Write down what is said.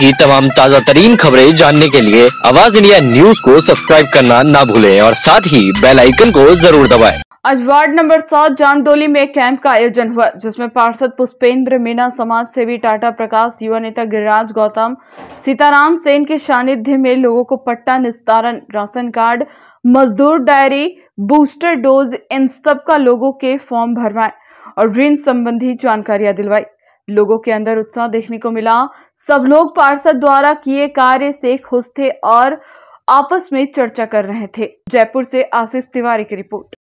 की तमाम ताज़ा तरीन खबरें जानने के लिए आवाज इंडिया न्यूज को सब्सक्राइब करना ना भूलें और साथ ही बेल आइकन को जरूर दबाएं। आज वार्ड नंबर सात जामडोली में कैंप का आयोजन हुआ जिसमें पार्षद पुष्पेंद्र मीणा समाज सेवी टाटा प्रकाश युवा नेता गिरिराज गौतम सीताराम सेन के सानिध्य में लोगों को पट्टा निस्तारण राशन कार्ड मजदूर डायरी बूस्टर डोज इन सब का लोगों के फॉर्म भरवाए और ऋण संबंधी जानकारियां दिलवाई लोगों के अंदर उत्साह देखने को मिला सब लोग पार्षद द्वारा किए कार्य से खुश थे और आपस में चर्चा कर रहे थे जयपुर से आशीष तिवारी की रिपोर्ट